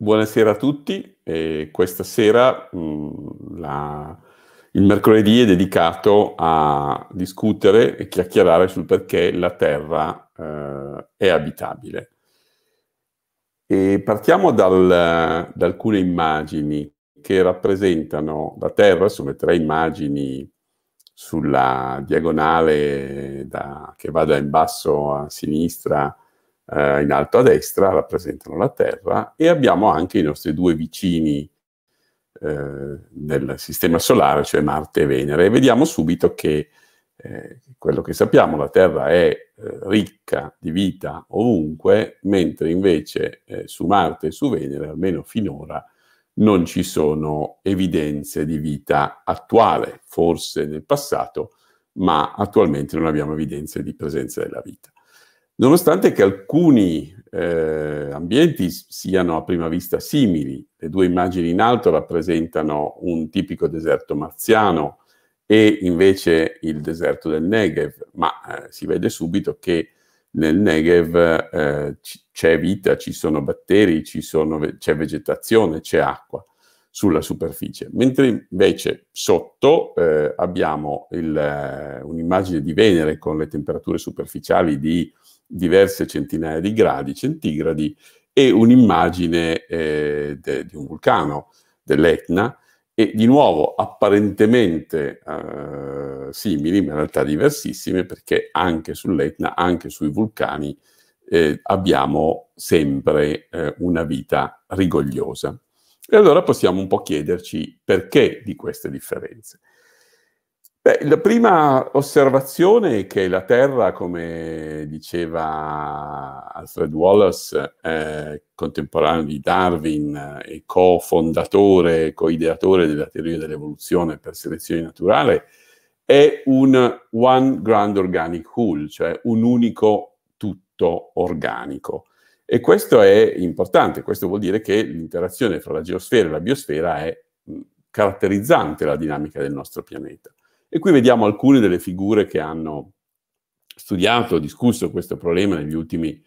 Buonasera a tutti, e questa sera mh, mm, la, il mercoledì è dedicato a discutere e chiacchierare sul perché la Terra eh, è abitabile. E partiamo dal, da alcune immagini che rappresentano la Terra, sono le tre immagini sulla diagonale da, che va da in basso a sinistra eh, in alto a destra rappresentano la Terra e abbiamo anche i nostri due vicini nel eh, Sistema Solare, cioè Marte e Venere. E vediamo subito che eh, quello che sappiamo, la Terra è eh, ricca di vita ovunque, mentre invece eh, su Marte e su Venere, almeno finora, non ci sono evidenze di vita attuale, forse nel passato, ma attualmente non abbiamo evidenze di presenza della vita nonostante che alcuni eh, ambienti siano a prima vista simili. Le due immagini in alto rappresentano un tipico deserto marziano e invece il deserto del Negev, ma eh, si vede subito che nel Negev eh, c'è vita, ci sono batteri, ci sono, c'è vegetazione, c'è acqua sulla superficie, mentre invece sotto eh, abbiamo il, eh, un'immagine di Venere con le temperature superficiali di diverse centinaia di gradi centigradi e un'immagine eh, de, di un vulcano dell'Etna e di nuovo apparentemente eh, simili, ma in realtà diversissime, perché anche sull'Etna, anche sui vulcani, eh, abbiamo sempre eh, una vita rigogliosa. E allora possiamo un po' chiederci perché di queste differenze. Beh, la prima osservazione è che la Terra, come diceva Alfred Wallace, eh, contemporaneo di Darwin e co-fondatore, co-ideatore della teoria dell'evoluzione per selezione naturale, è un one grand organic whole, cioè un unico tutto organico. E questo è importante, questo vuol dire che l'interazione fra la geosfera e la biosfera è caratterizzante la dinamica del nostro pianeta. E qui vediamo alcune delle figure che hanno studiato, discusso questo problema negli ultimi,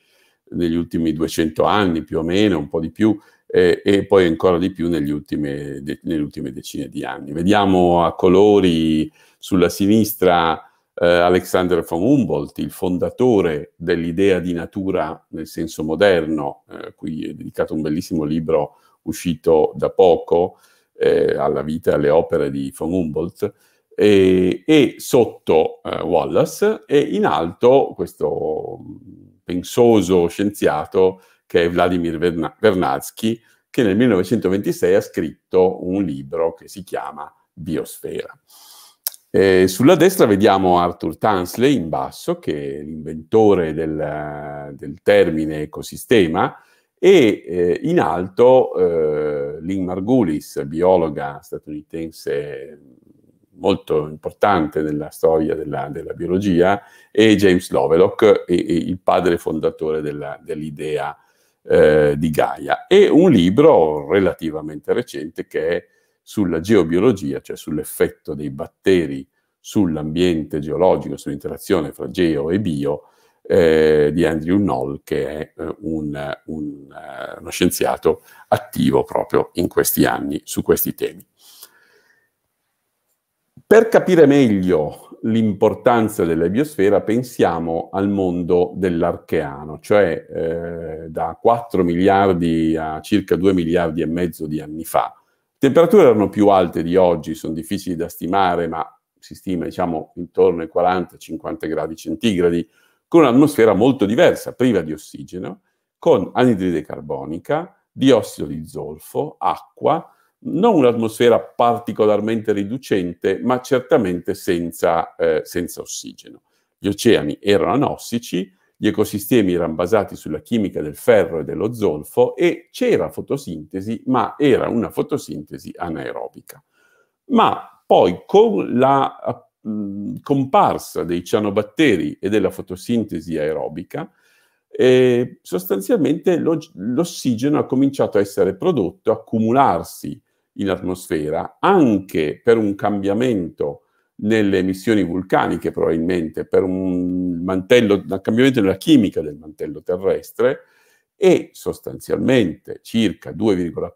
negli ultimi 200 anni più o meno, un po' di più, eh, e poi ancora di più negli ultimi, de, nelle ultime decine di anni. Vediamo a colori sulla sinistra eh, Alexander von Humboldt, il fondatore dell'idea di natura nel senso moderno, eh, qui è dedicato un bellissimo libro uscito da poco eh, alla vita e alle opere di von Humboldt, e, e sotto eh, Wallace e in alto questo mm, pensoso scienziato che è Vladimir Vernadsky che nel 1926 ha scritto un libro che si chiama Biosfera. Eh, sulla destra vediamo Arthur Tansley in basso, che è l'inventore del, eh, del termine ecosistema, e eh, in alto eh, Lynn Margulis, biologa statunitense molto importante nella storia della, della biologia, e James Lovelock, e, e il padre fondatore dell'idea eh, di Gaia, e un libro relativamente recente che è sulla geobiologia, cioè sull'effetto dei batteri sull'ambiente geologico, sull'interazione fra geo e bio, eh, di Andrew Knoll, che è eh, un, un, uh, uno scienziato attivo proprio in questi anni su questi temi. Per capire meglio l'importanza della biosfera pensiamo al mondo dell'archeano, cioè eh, da 4 miliardi a circa 2 miliardi e mezzo di anni fa. Le temperature erano più alte di oggi, sono difficili da stimare, ma si stima diciamo intorno ai 40-50 gradi centigradi, con un'atmosfera molto diversa, priva di ossigeno, con anidride carbonica, diossido di zolfo, acqua, non un'atmosfera particolarmente riducente, ma certamente senza, eh, senza ossigeno. Gli oceani erano anossici, gli ecosistemi erano basati sulla chimica del ferro e dello zolfo e c'era fotosintesi, ma era una fotosintesi anaerobica. Ma poi con la mh, mm, comparsa dei cianobatteri e della fotosintesi aerobica, eh, sostanzialmente l'ossigeno ha cominciato a essere prodotto, accumularsi in atmosfera, anche per un cambiamento nelle emissioni vulcaniche probabilmente, per un, mantello, un cambiamento nella chimica del mantello terrestre e sostanzialmente circa 2,4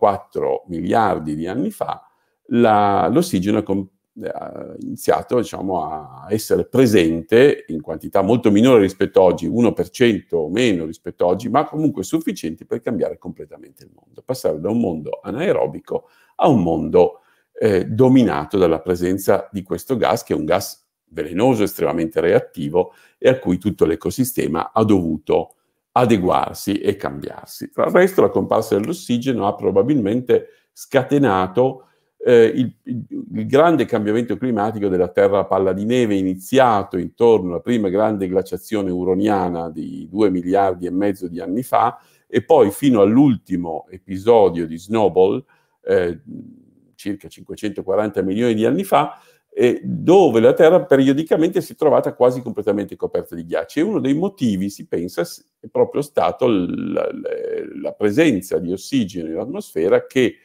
miliardi di anni fa la, l'ossigeno è com- eh, ha iniziato diciamo, a essere presente in quantità molto minore rispetto a oggi, 1% o meno rispetto a oggi, ma comunque sufficienti per cambiare completamente il mondo, passare da un mondo anaerobico a un mondo eh, dominato dalla presenza di questo gas, che è un gas velenoso, estremamente reattivo e a cui tutto l'ecosistema ha dovuto adeguarsi e cambiarsi. Tra il resto la comparsa dell'ossigeno ha probabilmente scatenato eh, il, il, grande cambiamento climatico della Terra a palla di neve iniziato intorno alla prima grande glaciazione uroniana di due miliardi e mezzo di anni fa e poi fino all'ultimo episodio di Snowball, eh, circa 540 milioni di anni fa, eh, dove la Terra periodicamente si è trovata quasi completamente coperta di ghiaccio. E uno dei motivi, si pensa, è proprio stato la, la presenza di ossigeno nell'atmosfera che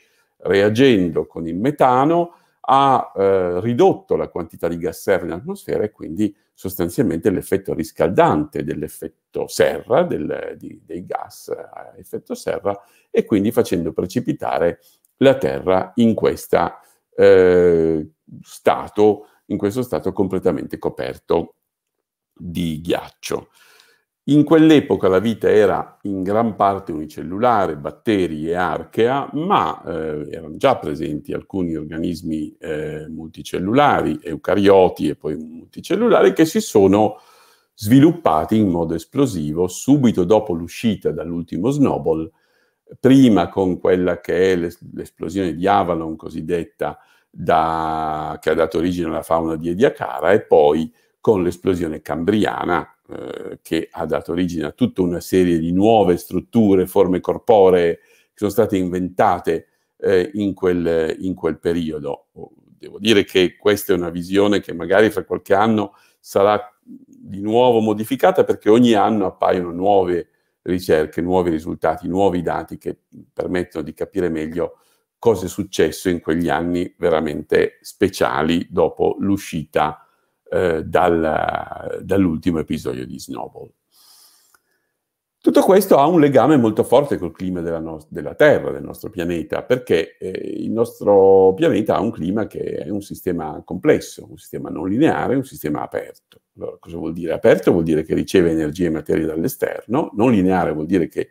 reagendo con il metano ha eh, ridotto la quantità di gas serra in atmosfera e quindi sostanzialmente l'effetto riscaldante dell'effetto serra, del, di, dei gas a eh, effetto serra, e quindi facendo precipitare la Terra in, questa, eh, stato, in questo stato completamente coperto di ghiaccio. In quell'epoca la vita era in gran parte unicellulare, batteri e archea, ma eh, erano già presenti alcuni organismi eh, multicellulari, eucarioti e poi multicellulari, che si sono sviluppati in modo esplosivo subito dopo l'uscita dall'ultimo Snowball, prima con quella che è l'esplosione di Avalon cosiddetta, da, che ha dato origine alla fauna di Ediacara, e poi con l'esplosione cambriana eh, che ha dato origine a tutta una serie di nuove strutture, forme corporee che sono state inventate eh, in, quel, in, quel, periodo. Oh, devo dire che questa è una visione che magari fra qualche anno sarà di nuovo modificata perché ogni anno appaiono nuove ricerche, nuovi risultati, nuovi dati che permettono di capire meglio cosa è successo in quegli anni veramente speciali dopo l'uscita eh, dal, dall'ultimo episodio di Snowball. Tutto questo ha un legame molto forte col clima della, no- della Terra, del nostro pianeta, perché eh, il nostro pianeta ha un clima che è un sistema complesso, un sistema non lineare, un sistema aperto. Allora, cosa vuol dire aperto? Vuol dire che riceve energie e materie dall'esterno, non lineare vuol dire che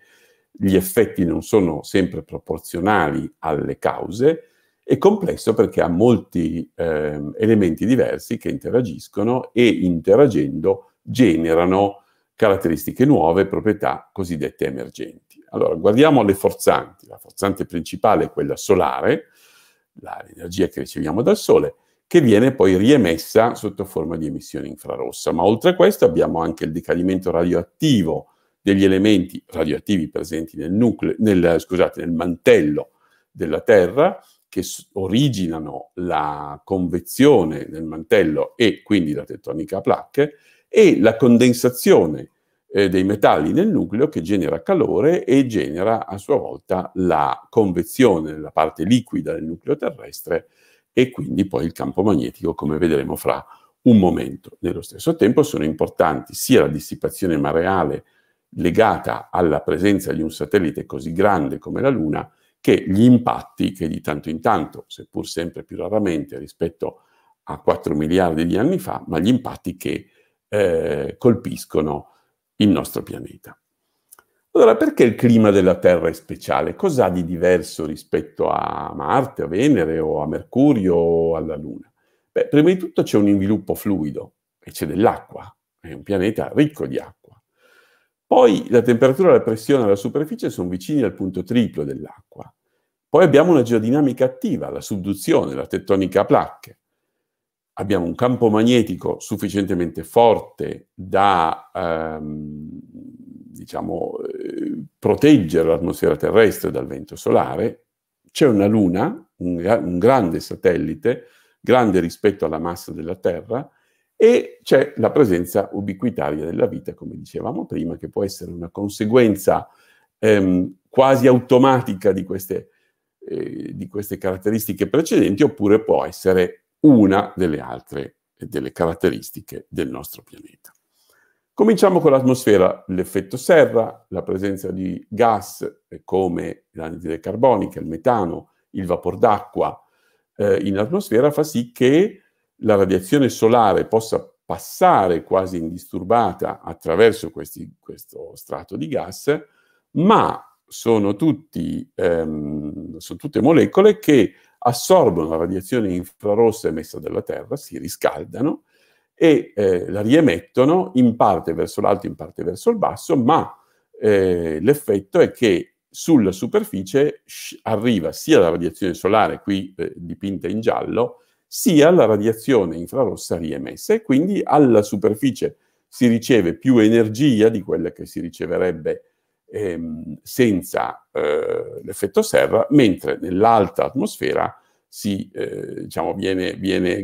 gli effetti non sono sempre proporzionali alle cause, è complesso perché ha molti eh, elementi diversi che interagiscono e interagendo generano caratteristiche nuove, proprietà cosiddette emergenti. Allora, guardiamo le forzanti. La forzante principale è quella solare, l'energia che riceviamo dal Sole, che viene poi riemessa sotto forma di emissione infrarossa. Ma oltre a questo abbiamo anche il decadimento radioattivo degli elementi radioattivi presenti nel, nucleo, nel, scusate, nel mantello della Terra, che originano la convezione del mantello e quindi la tettonica a placche e la condensazione eh, dei metalli nel nucleo che genera calore e genera a sua volta la convezione nella parte liquida del nucleo terrestre e quindi poi il campo magnetico come vedremo fra un momento. Nello stesso tempo sono importanti sia la dissipazione mareale legata alla presenza di un satellite così grande come la Luna, che gli impatti che di tanto in tanto, seppur sempre più raramente rispetto a 4 miliardi di anni fa, ma gli impatti che eh, colpiscono il nostro pianeta. Allora, perché il clima della Terra è speciale? Cos'ha di diverso rispetto a Marte, a Venere o a Mercurio o alla Luna? Beh, prima di tutto c'è un inviluppo fluido e c'è dell'acqua, è un pianeta ricco di acqua. Poi la temperatura, la pressione alla superficie sono vicini al punto triplo dell'acqua. Poi abbiamo una geodinamica attiva, la subduzione, la tettonica a placche. Abbiamo un campo magnetico sufficientemente forte da ehm, diciamo, eh, proteggere l'atmosfera terrestre dal vento solare. C'è una luna, un, un grande satellite, grande rispetto alla massa della Terra, e c'è la presenza ubiquitaria della vita, come dicevamo prima, che può essere una conseguenza ehm, quasi automatica di queste, eh, di queste, caratteristiche precedenti, oppure può essere una delle altre delle caratteristiche del nostro pianeta. Cominciamo con l'atmosfera, l'effetto serra, la presenza di gas eh, come l'anidride carbonica, il metano, il vapor d'acqua eh, in atmosfera fa sì che la radiazione solare possa passare quasi indisturbata attraverso questi, questo strato di gas, ma sono, tutti, ehm, sono tutte molecole che assorbono la radiazione infrarossa emessa dalla Terra, si riscaldano e eh, la riemettono in parte verso l'alto, in parte verso il basso, ma eh, l'effetto è che sulla superficie arriva sia la radiazione solare, qui eh, dipinta in giallo, sia la radiazione infrarossa riemessa e quindi alla superficie si riceve più energia di quella che si riceverebbe ehm, senza eh, l'effetto serra, mentre nell'alta atmosfera si, eh, diciamo, viene, viene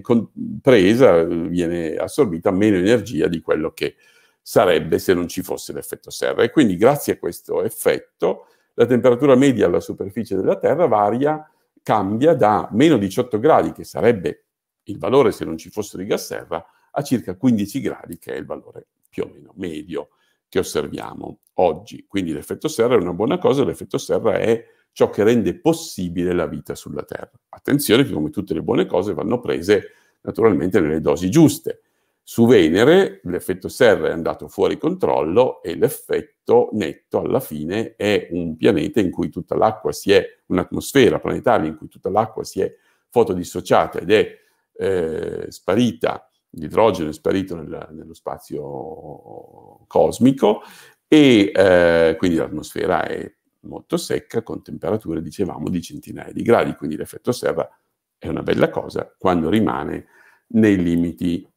presa, viene assorbita meno energia di quello che sarebbe se non ci fosse l'effetto serra. E quindi grazie a questo effetto la temperatura media alla superficie della Terra varia cambia da meno 18 gradi, che sarebbe il valore se non ci fossero i gas serra, a circa 15 gradi, che è il valore più o meno medio che osserviamo oggi. Quindi l'effetto serra è una buona cosa, l'effetto serra è ciò che rende possibile la vita sulla Terra. Attenzione che come tutte le buone cose vanno prese naturalmente nelle dosi giuste. Su Venere l'effetto serra è andato fuori controllo e l'effetto netto alla fine è un pianeta in cui tutta l'acqua si è, un'atmosfera planetaria in cui tutta l'acqua si è fotodissociata ed è eh, sparita, l'idrogeno è sparito nel, nello spazio cosmico e eh, quindi l'atmosfera è molto secca con temperature, dicevamo, di centinaia di gradi, quindi l'effetto serra è una bella cosa quando rimane nei limiti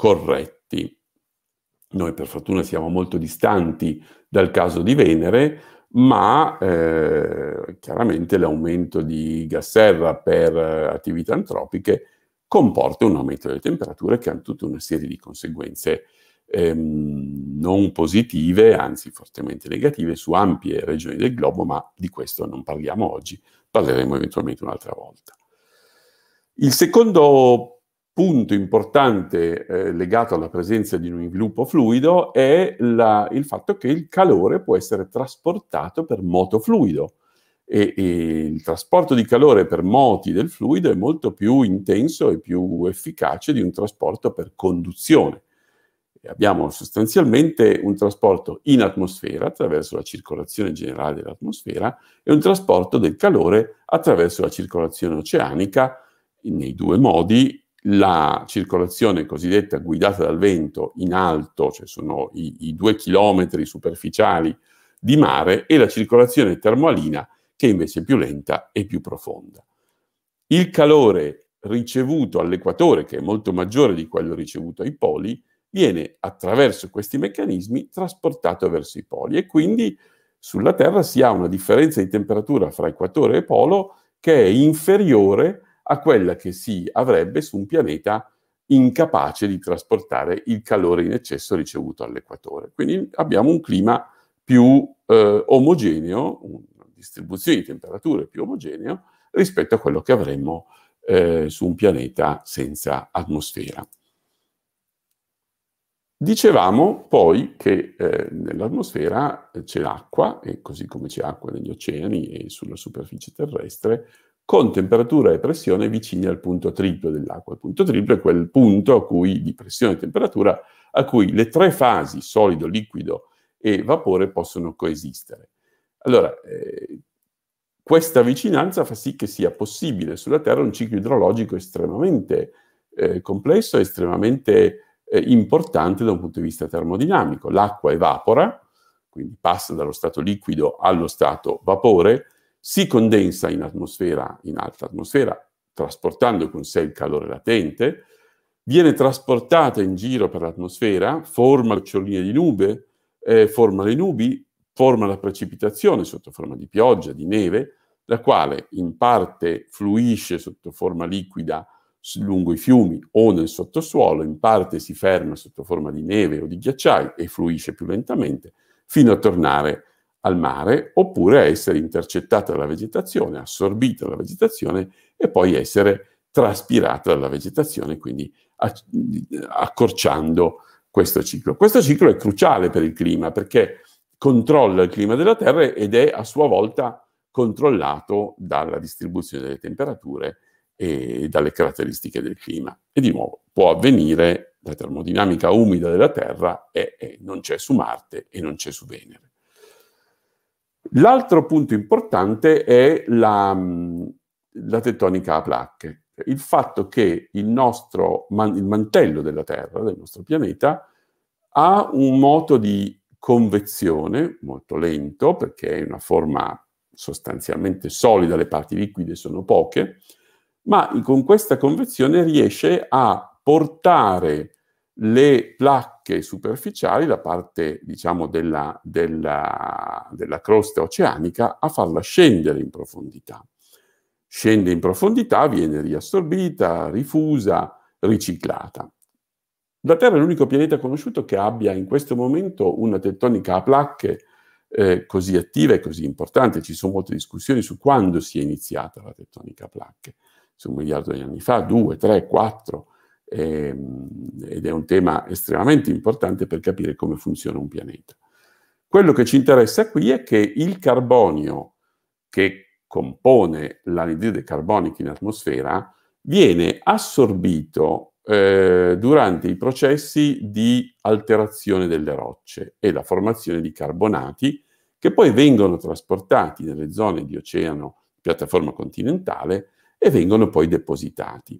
corretti. Noi per fortuna siamo molto distanti dal caso di Venere, ma eh, chiaramente l'aumento di gas serra per attività antropiche comporta un aumento delle temperature che hanno tutta una serie di conseguenze ehm, non positive, anzi fortemente negative, su ampie regioni del globo, ma di questo non parliamo oggi, parleremo eventualmente un'altra volta. Il secondo punto importante eh, legato alla presenza di un inviluppo fluido è la, il fatto che il calore può essere trasportato per moto fluido e, e, il trasporto di calore per moti del fluido è molto più intenso e più efficace di un trasporto per conduzione. E abbiamo sostanzialmente un trasporto in atmosfera attraverso la circolazione generale dell'atmosfera e un trasporto del calore attraverso la circolazione oceanica nei due modi la circolazione cosiddetta guidata dal vento in alto, cioè sono i, i due chilometri superficiali di mare, e la circolazione termoalina che invece è più lenta e più profonda. Il calore ricevuto all'equatore, che è molto maggiore di quello ricevuto ai poli, viene attraverso questi meccanismi trasportato verso i poli e quindi sulla Terra si ha una differenza di temperatura fra equatore e polo che è inferiore a quella che si avrebbe su un pianeta incapace di trasportare il calore in eccesso ricevuto all'equatore. Quindi abbiamo un clima più eh, omogeneo, una distribuzione di temperature più omogeneo rispetto a quello che avremmo eh, su un pianeta senza atmosfera. Dicevamo poi che eh, nell'atmosfera c'è l'acqua, e così come c'è acqua negli oceani e sulla superficie terrestre, con temperatura e pressione vicini al punto triplo dell'acqua. Il punto triplo è quel punto cui, di pressione e temperatura a cui le tre fasi, solido, liquido e vapore, possono coesistere. Allora, eh, questa vicinanza fa sì che sia possibile sulla Terra un ciclo idrologico estremamente eh, complesso e estremamente eh, importante da un punto di vista termodinamico. L'acqua evapora, quindi passa dallo stato liquido allo stato vapore, si condensa in atmosfera, in alta atmosfera, trasportando con sé il calore latente, viene trasportata in giro per l'atmosfera, forma goccioline di nube, eh, forma le nubi, forma la precipitazione sotto forma di pioggia, di neve, la quale in parte fluisce sotto forma liquida lungo i fiumi o nel sottosuolo, in parte si ferma sotto forma di neve o di ghiacciai e fluisce più lentamente fino a tornare al mare oppure a essere intercettata dalla vegetazione, assorbita dalla vegetazione e poi essere traspirata dalla vegetazione, quindi accorciando questo ciclo. Questo ciclo è cruciale per il clima perché controlla il clima della Terra ed è a sua volta controllato dalla distribuzione delle temperature e dalle caratteristiche del clima. E di nuovo può avvenire la termodinamica umida della Terra e, e non c'è su Marte e non c'è su Venere. L'altro punto importante è la, mm, la tettonica a placche, il fatto che il, nostro, il mantello della Terra, del nostro pianeta, ha un moto di convezione molto lento, perché è una forma sostanzialmente solida, le parti liquide sono poche, ma con questa convezione riesce a portare le placche superficiali, da parte diciamo, della, della, della crosta oceanica, a farla scendere in profondità. Scende in profondità, viene riassorbita, rifusa, riciclata. La Terra è l'unico pianeta conosciuto che abbia in questo momento una tettonica a placche eh, così attiva e così importante. Ci sono molte discussioni su quando si è iniziata la tettonica a placche, Su un miliardo di anni fa, due, tre, quattro, Ehm, ed è un tema estremamente importante per capire come funziona un pianeta. Quello che ci interessa qui è che il carbonio che compone l'anidride carbonica in atmosfera viene assorbito eh, durante i processi di alterazione delle rocce e la formazione di carbonati che poi vengono trasportati nelle zone di oceano, piattaforma continentale, e vengono poi depositati.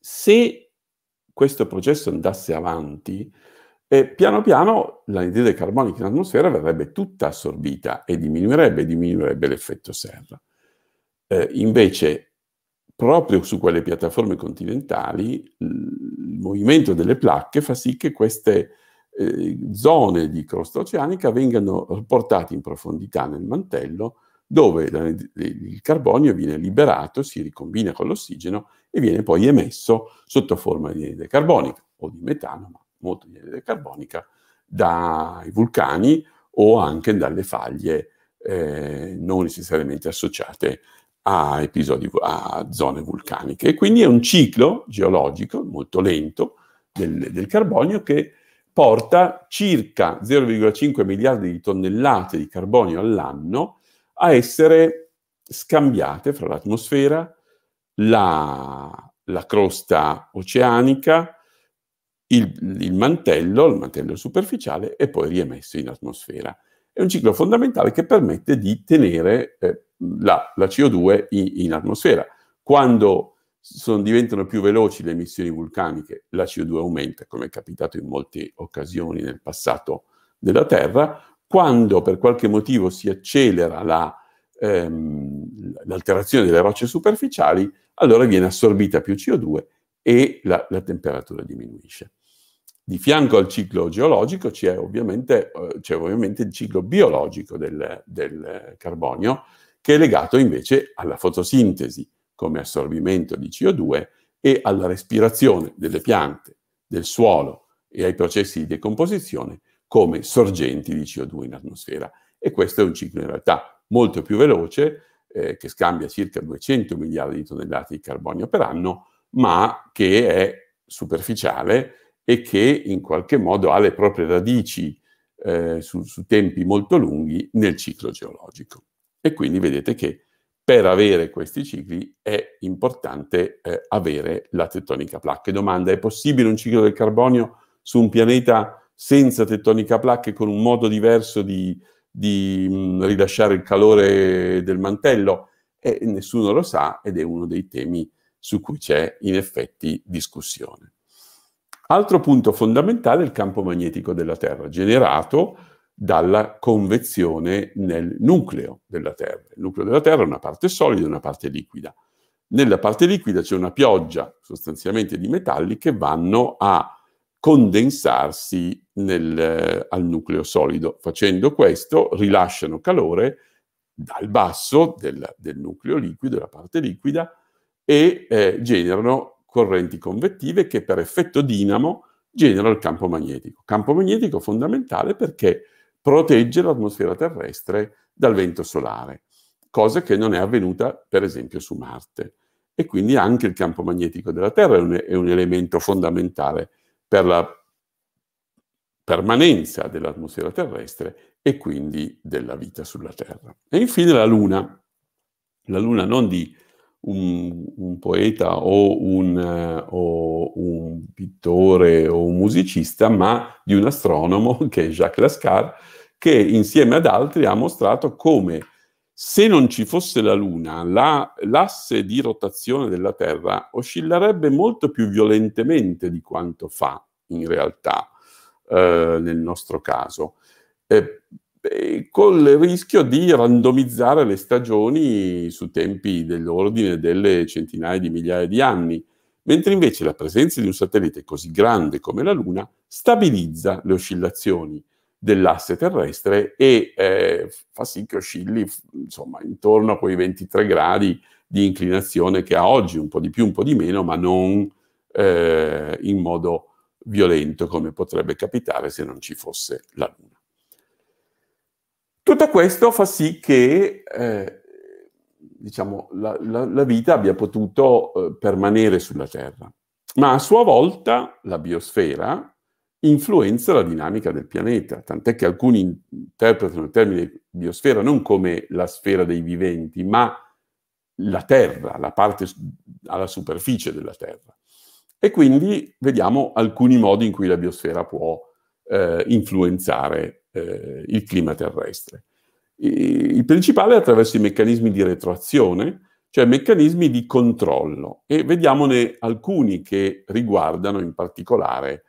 Se questo processo andasse avanti, eh, piano piano l'anidride carbonica in atmosfera verrebbe tutta assorbita e diminuirebbe, diminuirebbe l'effetto serra. Eh, invece, proprio su quelle piattaforme continentali, il movimento delle placche fa sì che queste eh, zone di crosta oceanica vengano portate in profondità nel mantello dove il carbonio viene liberato, si ricombina con l'ossigeno e viene poi emesso sotto forma di anidride carbonica o di metano, ma molto di anidride carbonica, dai vulcani o anche dalle faglie eh, non necessariamente associate a, episodi, a zone vulcaniche. E quindi è un ciclo geologico molto lento del, del carbonio che porta circa 0,5 miliardi di tonnellate di carbonio all'anno a essere scambiate fra l'atmosfera, la, la crosta oceanica, il, il, mantello, il mantello superficiale e poi riemesso in atmosfera. È un ciclo fondamentale che permette di tenere eh, la, la, CO2 in, in atmosfera. Quando sono, diventano più veloci le emissioni vulcaniche, la CO2 aumenta, come è capitato in molte occasioni nel passato della Terra, quando per qualche motivo si accelera la, ehm, l'alterazione delle rocce superficiali, allora viene assorbita più CO2 e la, la temperatura diminuisce. Di fianco al ciclo geologico c'è ovviamente, eh, c'è ovviamente il ciclo biologico del, del carbonio, che è legato invece alla fotosintesi come assorbimento di CO2 e alla respirazione delle piante, del suolo e ai processi di decomposizione come sorgenti di CO2 in atmosfera. E questo è un ciclo in realtà molto più veloce, eh, che scambia circa 200 miliardi di tonnellate di carbonio per anno, ma che è superficiale e che in qualche modo ha le proprie radici eh, su, su tempi molto lunghi nel ciclo geologico. E quindi vedete che per avere questi cicli è importante eh, avere la tettonica placca. Domanda, è possibile un ciclo del carbonio su un pianeta senza tettonica placche, con un modo diverso di, di mh, mm, rilasciare il calore del mantello e nessuno lo sa ed è uno dei temi su cui c'è in effetti discussione. Altro punto fondamentale è il campo magnetico della Terra, generato dalla convezione nel nucleo della Terra. Il nucleo della Terra è una parte solida e una parte liquida. Nella parte liquida c'è una pioggia sostanzialmente di metalli che vanno a condensarsi nel, eh, al nucleo solido. Facendo questo rilasciano calore dal basso del, del nucleo liquido, della parte liquida, e eh, generano correnti convettive che per effetto dinamo generano il campo magnetico. Campo magnetico fondamentale perché protegge l'atmosfera terrestre dal vento solare, cosa che non è avvenuta per esempio su Marte. E quindi anche il campo magnetico della Terra è un, è un elemento fondamentale per la permanenza dell'atmosfera terrestre e quindi della vita sulla Terra. E infine la Luna, la Luna non di un, un poeta o un, o un, pittore o un musicista, ma di un astronomo che è Jacques Lascar, che insieme ad altri ha mostrato come se non ci fosse la Luna, la, l'asse di rotazione della Terra oscillerebbe molto più violentemente di quanto fa in realtà eh, nel nostro caso, eh, eh, con il rischio di randomizzare le stagioni su tempi dell'ordine delle centinaia di migliaia di anni, mentre invece la presenza di un satellite così grande come la Luna stabilizza le oscillazioni dell'asse terrestre e eh, fa sì che oscilli insomma, intorno a quei 23 gradi di inclinazione che ha oggi, un po' di più, un po' di meno, ma non eh, in modo violento come potrebbe capitare se non ci fosse la Luna. Tutto questo fa sì che eh, diciamo, la, la, la, vita abbia potuto eh, permanere sulla Terra, ma a sua volta la biosfera, influenza la dinamica del pianeta, tant'è che alcuni interpretano il termine biosfera non come la sfera dei viventi, ma la Terra, la parte alla superficie della Terra. E quindi vediamo alcuni modi in cui la biosfera può eh, influenzare eh, il clima terrestre. il principale è attraverso i meccanismi di retroazione, cioè meccanismi di controllo, e vediamone alcuni che riguardano in particolare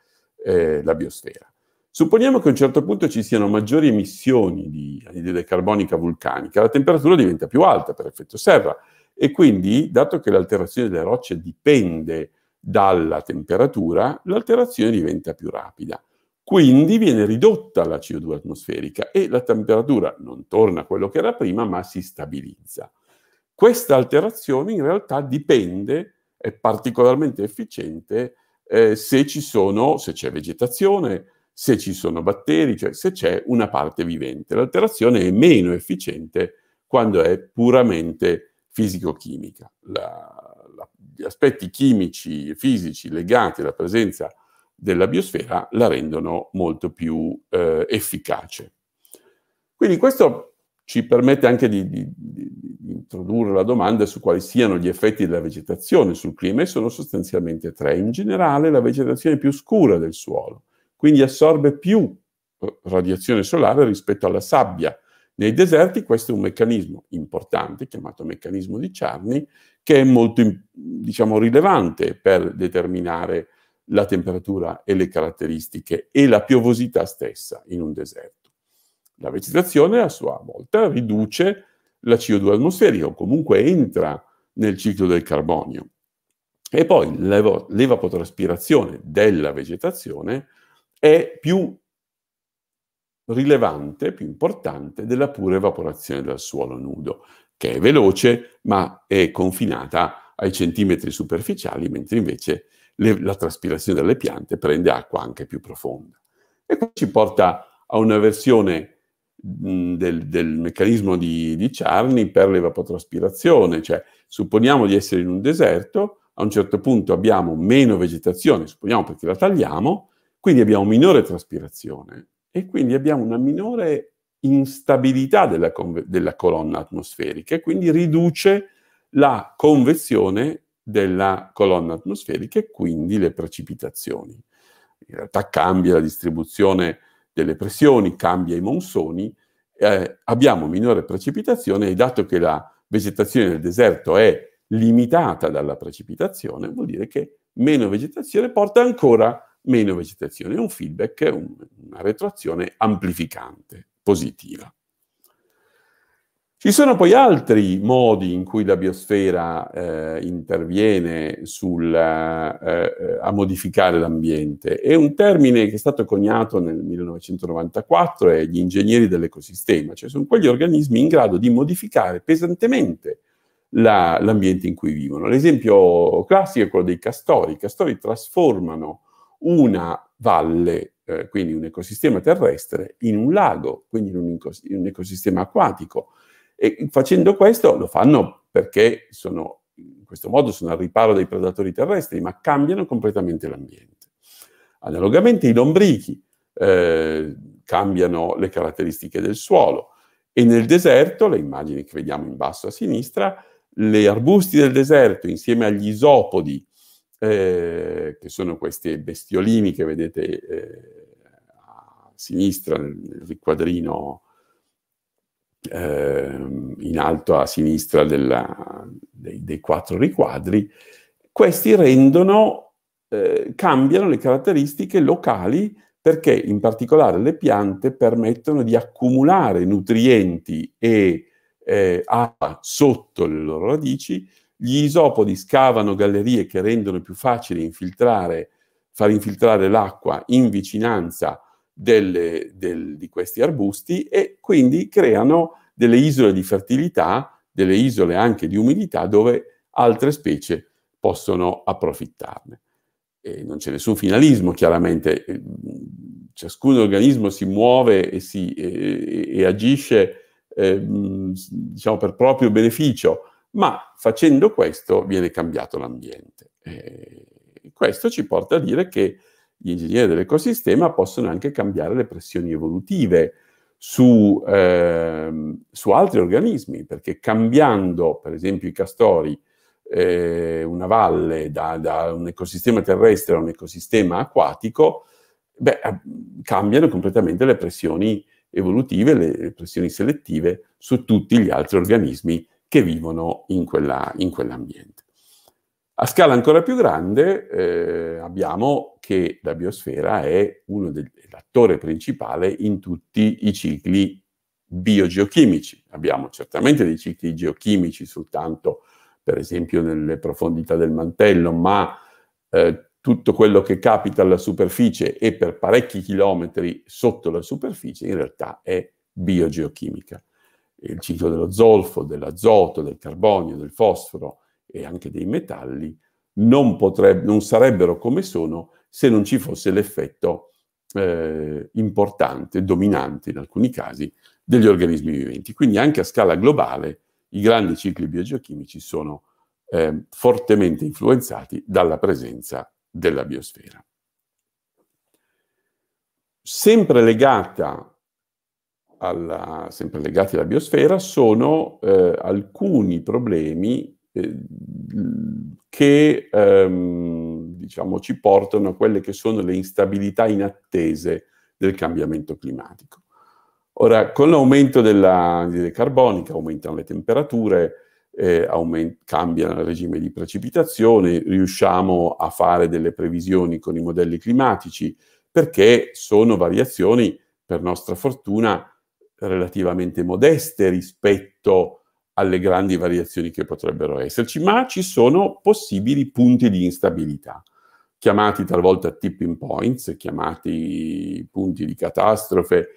eh, la biosfera. Supponiamo che a un certo punto ci siano maggiori emissioni di anidride carbonica vulcanica, la temperatura diventa più alta per effetto serra e quindi, dato che l'alterazione delle rocce dipende dalla temperatura, l'alterazione diventa più rapida. Quindi viene ridotta la CO2 atmosferica e la temperatura non torna a quello che era prima, ma si stabilizza. Questa alterazione in realtà dipende, è particolarmente efficiente eh, se ci sono, se c'è vegetazione, se ci sono batteri, cioè se c'è una parte vivente. L'alterazione è meno efficiente quando è puramente fisico-chimica. La, la, gli aspetti chimici e fisici legati alla presenza della biosfera la rendono molto più eh, efficace. Quindi questo ci permette anche di, di, di, introdurre la domanda su quali siano gli effetti della vegetazione sul clima e sono sostanzialmente tre. In generale la vegetazione è più scura del suolo, quindi assorbe più eh, radiazione solare rispetto alla sabbia. Nei deserti questo è un meccanismo importante, chiamato meccanismo di Charny, che è molto diciamo, rilevante per determinare la temperatura e le caratteristiche e la piovosità stessa in un deserto. La vegetazione a sua volta riduce la CO2 atmosferica o comunque entra nel ciclo del carbonio. E poi l'evapotraspirazione della vegetazione è più rilevante, più importante della pura evaporazione dal suolo nudo, che è veloce ma è confinata ai centimetri superficiali, mentre invece le, la traspirazione delle piante prende acqua anche più profonda. E questo ci porta a una versione del, del meccanismo di, di Charney per l'evapotraspirazione, cioè supponiamo di essere in un deserto, a un certo punto abbiamo meno vegetazione, supponiamo perché la tagliamo, quindi abbiamo minore traspirazione e quindi abbiamo una minore instabilità della, della colonna atmosferica e quindi riduce la convezione della colonna atmosferica e quindi le precipitazioni. In realtà cambia la distribuzione delle pressioni, cambia i monsoni, eh, abbiamo minore precipitazione e dato che la vegetazione del deserto è limitata dalla precipitazione, vuol dire che meno vegetazione porta ancora meno vegetazione, è un feedback, un, una retroazione amplificante, positiva. Ci sono poi altri modi in cui la biosfera eh, interviene sul, eh, eh a modificare l'ambiente È un termine che è stato coniato nel 1994 è gli ingegneri dell'ecosistema, cioè sono quegli organismi in grado di modificare pesantemente la, l'ambiente in cui vivono. L'esempio classico è quello dei castori, i castori trasformano una valle eh, quindi un ecosistema terrestre, in un lago, quindi in un, in un ecosistema acquatico. E facendo questo lo fanno perché sono, in questo modo sono al riparo dai predatori terrestri, ma cambiano completamente l'ambiente. Analogamente i lombrichi eh, cambiano le caratteristiche del suolo e nel deserto, le immagini che vediamo in basso a sinistra, gli arbusti del deserto insieme agli isopodi, eh, che sono questi bestiolini che vedete eh, a sinistra nel riquadrino Ehm, in alto a sinistra della, dei, dei, quattro riquadri, questi rendono, eh, cambiano le caratteristiche locali perché in particolare le piante permettono di accumulare nutrienti e eh, acqua sotto le loro radici, gli isopodi scavano gallerie che rendono più facile infiltrare, far infiltrare l'acqua in vicinanza delle, del, di questi arbusti e quindi creano delle isole di fertilità, delle isole anche di umidità dove altre specie possono approfittarne. E non c'è nessun finalismo, chiaramente eh, ciascun organismo si muove e, si, e, e agisce eh, diciamo, per proprio beneficio, ma facendo questo viene cambiato l'ambiente. questo ci porta a dire che gli ingegneri dell'ecosistema possono anche cambiare le pressioni evolutive su, eh, su altri organismi, perché cambiando, per esempio, i castori, eh, una valle da, da, un ecosistema terrestre a un ecosistema acquatico, beh, eh, cambiano completamente le pressioni evolutive, le pressioni selettive su tutti gli altri organismi che vivono in, quella, in quell'ambiente. A scala ancora più grande eh, abbiamo che la biosfera è l'attore principale in tutti i cicli biogeochimici. Abbiamo certamente dei cicli geochimici soltanto, per esempio, nelle profondità del mantello, ma eh, tutto quello che capita alla superficie e per parecchi chilometri sotto la superficie in realtà è biogeochimica. Il ciclo dello zolfo, dell'azoto, del carbonio, del fosforo, e anche dei metalli non, potrebbe, non sarebbero come sono se non ci fosse l'effetto eh, importante, dominante in alcuni casi, degli organismi viventi. Quindi anche a scala globale i grandi cicli biogeochimici sono eh, fortemente influenzati dalla presenza della biosfera. Sempre, alla, sempre legati alla biosfera sono eh, alcuni problemi eh, che ehm, diciamo, ci portano a quelle che sono le instabilità inattese del cambiamento climatico. Ora, con l'aumento dell'anidride carbonica aumentano le temperature, eh, aument- cambia il regime di precipitazione, riusciamo a fare delle previsioni con i modelli climatici, perché sono variazioni, per nostra fortuna, relativamente modeste rispetto a alle grandi variazioni che potrebbero esserci, ma ci sono possibili punti di instabilità, chiamati talvolta tipping points, chiamati punti di catastrofe,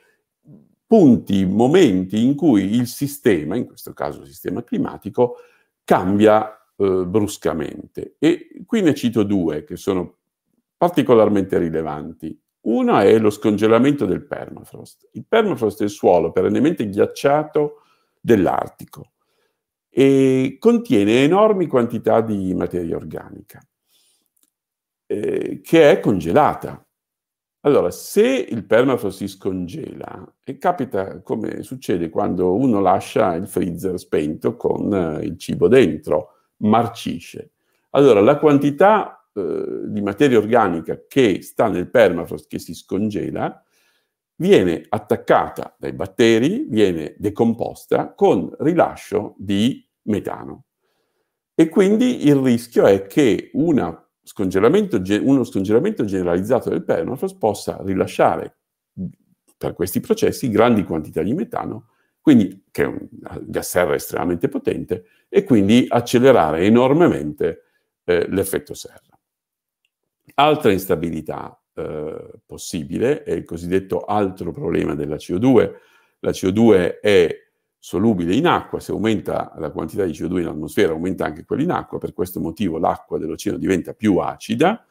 punti, momenti in cui il sistema, in questo caso il sistema climatico, cambia eh, bruscamente. E qui ne cito due che sono particolarmente rilevanti. Una è lo scongelamento del permafrost. Il permafrost è il suolo perennemente ghiacciato dell'Artico e contiene enormi quantità di materia organica eh, che è congelata. Allora, se il permafrost si scongela, e capita come succede quando uno lascia il freezer spento con eh, il cibo dentro, marcisce. Allora, la quantità eh, di materia organica che sta nel permafrost che si scongela viene attaccata dai batteri, viene decomposta con rilascio di metano. E quindi il rischio è che scongelamento, uno scongelamento generalizzato del permafrost possa rilasciare per questi processi grandi quantità di metano, quindi, che è un gas serra estremamente potente, e quindi accelerare enormemente eh, l'effetto serra. Altra instabilità eh, possibile, è il cosiddetto altro problema della CO2. La CO2 è solubile in acqua, se aumenta la quantità di CO2 in atmosfera aumenta anche quella in acqua, per questo motivo l'acqua dell'oceano diventa più acida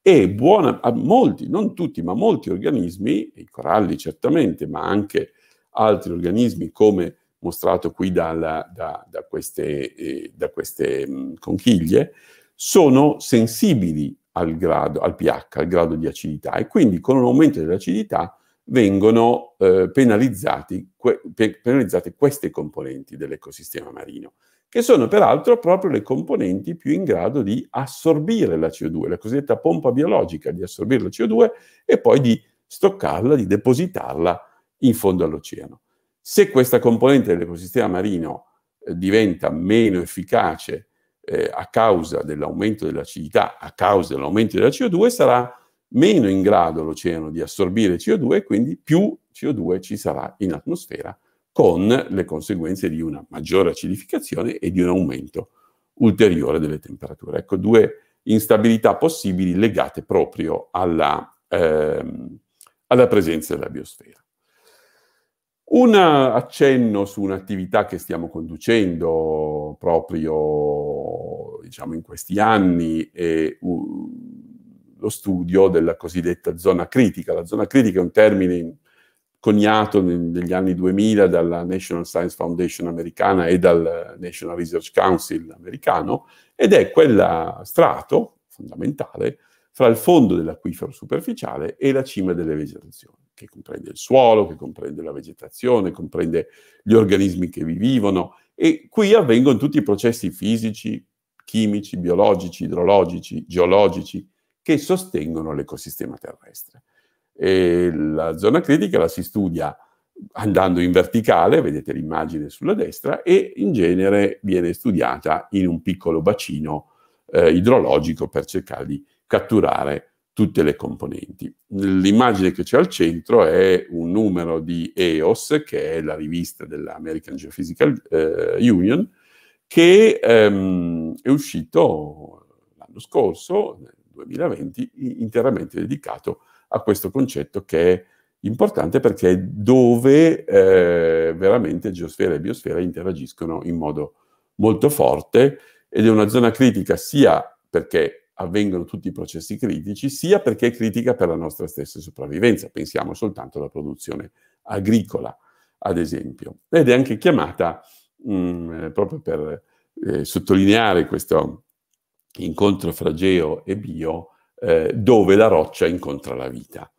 e buona, molti, non tutti, ma molti organismi, i coralli certamente, ma anche altri organismi come mostrato qui dalla, da, da, queste, eh, da queste mm, conchiglie, sono sensibili al, grado, al pH, al grado di acidità e quindi con un aumento dell'acidità vengono eh, que, pe, penalizzate queste componenti dell'ecosistema marino, che sono peraltro proprio le componenti più in grado di assorbire la CO2, la cosiddetta pompa biologica di assorbire la CO2 e poi di stoccarla, di depositarla in fondo all'oceano. Se questa componente dell'ecosistema marino eh, diventa meno efficace eh, a causa dell'aumento dell'acidità, a causa dell'aumento della CO2, sarà meno in grado l'oceano di assorbire CO2 e quindi più CO2 ci sarà in atmosfera con le conseguenze di una maggiore acidificazione e di un aumento ulteriore delle temperature. Ecco, due instabilità possibili legate proprio alla, ehm, alla presenza della biosfera. Un accenno su un'attività che stiamo conducendo proprio diciamo, in questi anni è lo studio della cosiddetta zona critica. La zona critica è un termine coniato negli anni 2000 dalla National Science Foundation americana e dal National Research Council americano ed è quel strato fondamentale fra il fondo dell'acquifero superficiale e la cima delle vegetazioni che comprende il suolo, che comprende la vegetazione, comprende gli organismi che vi vivono e qui avvengono tutti i processi fisici, chimici, biologici, idrologici, geologici che sostengono l'ecosistema terrestre. E la zona critica la si studia andando in verticale, vedete l'immagine sulla destra, e in genere viene studiata in un piccolo bacino eh, idrologico per cercare di catturare tutte le componenti. L'immagine che c'è al centro è un numero di EOS, che è la rivista dell'American Geophysical eh, Union, che ehm, è uscito l'anno scorso, nel 2020, interamente dedicato a questo concetto che è importante perché è dove eh, veramente geosfera e biosfera interagiscono in modo molto forte ed è una zona critica sia perché avvengono tutti i processi critici, sia perché è critica per la nostra stessa sopravvivenza. Pensiamo soltanto alla produzione agricola, ad esempio. Ed è anche chiamata, mh, mm, proprio per eh, sottolineare questo incontro fra geo e bio, eh, dove la roccia incontra la vita.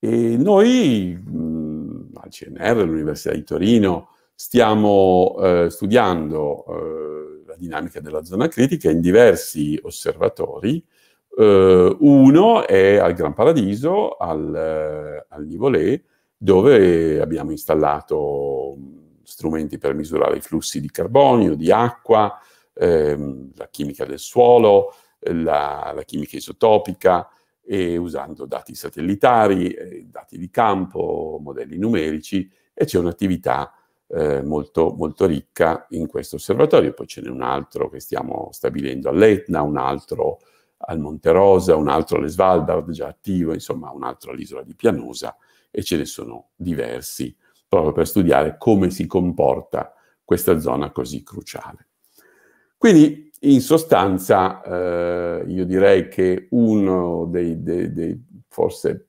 E noi mh, mm, al CNR, all'Università di Torino, stiamo eh, studiando eh, la dinamica della zona critica in diversi osservatori. Eh, uno è al Gran Paradiso, al, eh, al Nivolé, dove abbiamo installato mm, strumenti per misurare i flussi di carbonio, di acqua, ehm, la chimica del suolo, la, la, chimica isotopica e usando dati satellitari, eh, dati di campo, modelli numerici e c'è un'attività eh, molto, molto, ricca in questo osservatorio. Poi ce n'è un altro che stiamo stabilendo all'Etna, un altro al Monte Rosa, un altro alle Svalbard già attivo, insomma un altro all'isola di Pianosa e ce ne sono diversi proprio per studiare come si comporta questa zona così cruciale. Quindi in sostanza eh, io direi che uno dei, dei, dei forse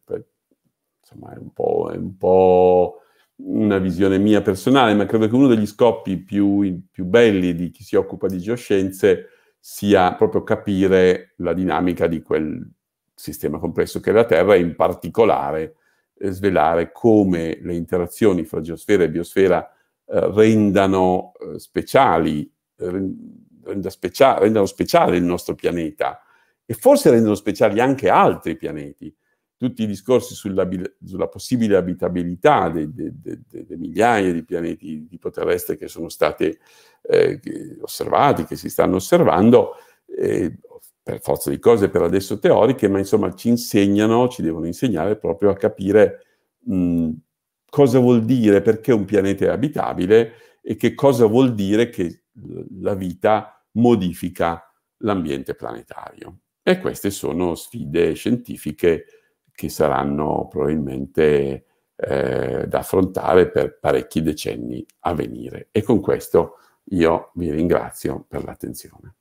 insomma, è un po', è un po' una visione mia personale, ma credo che uno degli scopi più, più belli di chi si occupa di geoscienze sia proprio capire la dinamica di quel sistema complesso che è la Terra e in particolare eh, svelare come le interazioni fra geosfera e biosfera eh, rendano eh, speciali, renda specia rendano speciale il nostro pianeta e forse rendono speciali anche altri pianeti tutti i discorsi sulla, possibile abitabilità delle de, de, de migliaia di pianeti tipo terrestre che sono stati eh, osservati, che si stanno osservando, eh, per forza di cose per adesso teoriche, ma insomma ci insegnano, ci devono insegnare proprio a capire mh, cosa vuol dire perché un pianeta è abitabile e che cosa vuol dire che la vita modifica l'ambiente planetario. E queste sono sfide scientifiche che saranno probabilmente eh, da affrontare per parecchi decenni a venire. E con questo io vi ringrazio per l'attenzione.